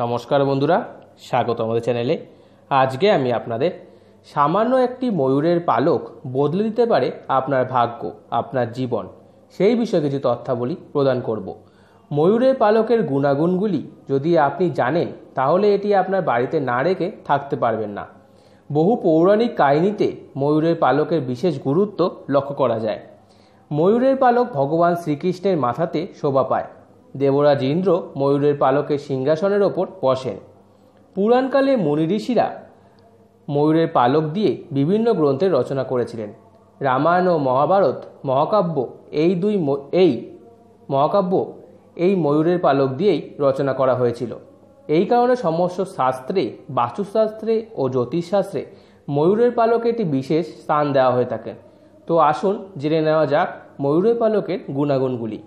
নমস্কার বন্ধুরা স্বাগত আমাদের চ্যানেলে আজকে আমি আপনাদের সামান্য একটি ময়ূরের পালক বদলে দিতে পারে আপনার ভাগ্য আপনার জীবন সেই বিষয়ে কিছু তথ্যাবলী প্রদান করব ময়ূরের পালকের গুণাগুণগুলি যদি আপনি জানেন তাহলে এটি আপনার বাড়িতে না রেখে থাকতে পারবেন না বহু পৌরাণিক কাহিনীতে ময়ূরের পালকের বিশেষ গুরুত্ব লক্ষ্য করা যায় ময়ূরের পালক ভগবান শ্রীকৃষ্ণের মাথাতে শোভা পায় দেবরাজ ইন্দ্র ময়ূরের পালকের সিংহাসনের ওপর বসেন পুরাণকালে মুনি ঋষিরা ময়ূরের পালক দিয়ে বিভিন্ন গ্রন্থের রচনা করেছিলেন রামায়ণ ও মহাভারত মহাকাব্য এই দুই এই মহাকাব্য এই ময়ূরের পালক দিয়েই রচনা করা হয়েছিল এই কারণে সমস্ত শাস্ত্রে বাস্তুশাস্ত্রে ও জ্যোতিষশাস্ত্রে ময়ূরের পালকে একটি বিশেষ স্থান দেওয়া হয়ে থাকে তো আসুন জেনে নেওয়া যাক ময়ূরের পালকের গুণাগুণগুলি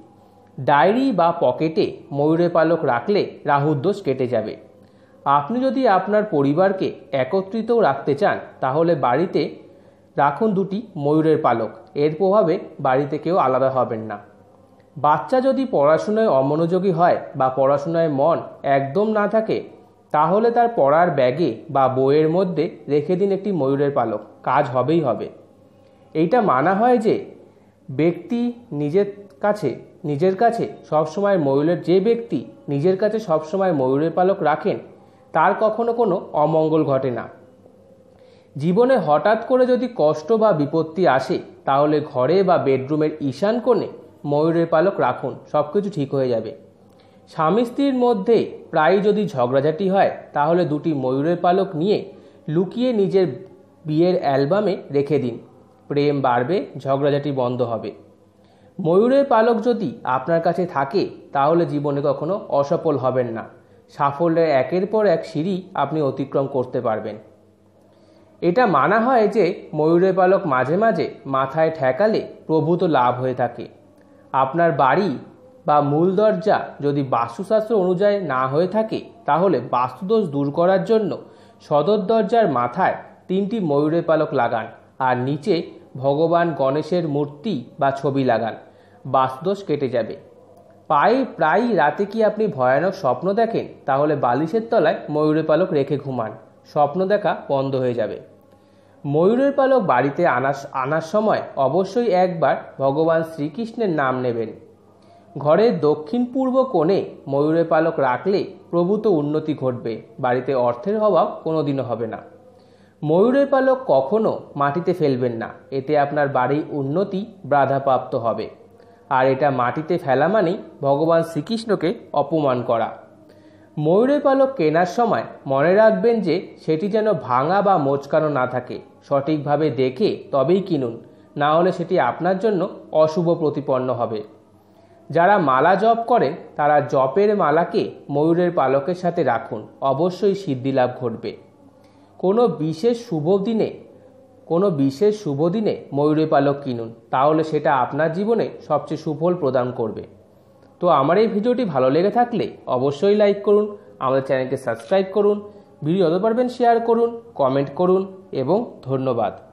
ডায়েরি বা পকেটে ময়ূরের পালক রাখলে রাহুর দোষ কেটে যাবে আপনি যদি আপনার পরিবারকে একত্রিত রাখতে চান তাহলে বাড়িতে রাখুন দুটি ময়ূরের পালক এর প্রভাবে বাড়িতে কেউ আলাদা হবেন না বাচ্চা যদি পড়াশুনায় অমনোযোগী হয় বা পড়াশুনায় মন একদম না থাকে তাহলে তার পড়ার ব্যাগে বা বইয়ের মধ্যে রেখে দিন একটি ময়ূরের পালক কাজ হবেই হবে এইটা মানা হয় যে ব্যক্তি নিজের কাছে নিজের কাছে সবসময় ময়ূরের যে ব্যক্তি নিজের কাছে সবসময় ময়ূরের পালক রাখেন তার কখনো কোনো অমঙ্গল ঘটে না জীবনে হঠাৎ করে যদি কষ্ট বা বিপত্তি আসে তাহলে ঘরে বা বেডরুমের ঈশান কোণে ময়ূরের পালক রাখুন সব কিছু ঠিক হয়ে যাবে স্বামী স্ত্রীর মধ্যে প্রায় যদি ঝগড়াঝাটি হয় তাহলে দুটি ময়ূরের পালক নিয়ে লুকিয়ে নিজের বিয়ের অ্যালবামে রেখে দিন প্রেম বাড়বে ঝগড়াঝাটি বন্ধ হবে ময়ূরের পালক যদি আপনার কাছে থাকে তাহলে জীবনে কখনো অসফল হবেন না সাফল্যের একের পর এক সিঁড়ি আপনি অতিক্রম করতে পারবেন এটা মানা হয় যে ময়ূরের পালক মাঝে মাঝে মাথায় ঠেকালে প্রভূত লাভ হয়ে থাকে আপনার বাড়ি বা মূল দরজা যদি বাস্তুশাস্ত্র অনুযায়ী না হয়ে থাকে তাহলে বাস্তুদোষ দূর করার জন্য সদর দরজার মাথায় তিনটি ময়ূরের পালক লাগান আর নিচে ভগবান গণেশের মূর্তি বা ছবি লাগান বাস্তুদোষ কেটে যাবে পায়ে প্রায়ই রাতে কি আপনি ভয়ানক স্বপ্ন দেখেন তাহলে বালিশের তলায় ময়ূরের পালক রেখে ঘুমান স্বপ্ন দেখা বন্ধ হয়ে যাবে ময়ূরের পালক বাড়িতে আনার আনার সময় অবশ্যই একবার ভগবান শ্রীকৃষ্ণের নাম নেবেন ঘরের দক্ষিণ পূর্ব কোণে ময়ূরের পালক রাখলে প্রভূত উন্নতি ঘটবে বাড়িতে অর্থের অভাব কোনোদিনও হবে না ময়ূরের পালক কখনও মাটিতে ফেলবেন না এতে আপনার বাড়ির উন্নতি বাধাপ্রাপ্ত হবে আর এটা মাটিতে ফেলা মানেই ভগবান শ্রীকৃষ্ণকে অপমান করা ময়ূরের পালক কেনার সময় মনে রাখবেন যে সেটি যেন ভাঙা বা মোচকানো না থাকে সঠিকভাবে দেখে তবেই কিনুন না হলে সেটি আপনার জন্য অশুভ প্রতিপন্ন হবে যারা মালা জপ করেন তারা জপের মালাকে ময়ূরের পালকের সাথে রাখুন অবশ্যই সিদ্ধিলাভ ঘটবে কোনো বিশেষ শুভ দিনে কোনো বিশেষ শুভ দিনে ময়ূরী পালক কিনুন তাহলে সেটা আপনার জীবনে সবচেয়ে সুফল প্রদান করবে তো আমার এই ভিডিওটি ভালো লেগে থাকলে অবশ্যই লাইক করুন আমাদের চ্যানেলকে সাবস্ক্রাইব করুন ভিডিও যত পারবেন শেয়ার করুন কমেন্ট করুন এবং ধন্যবাদ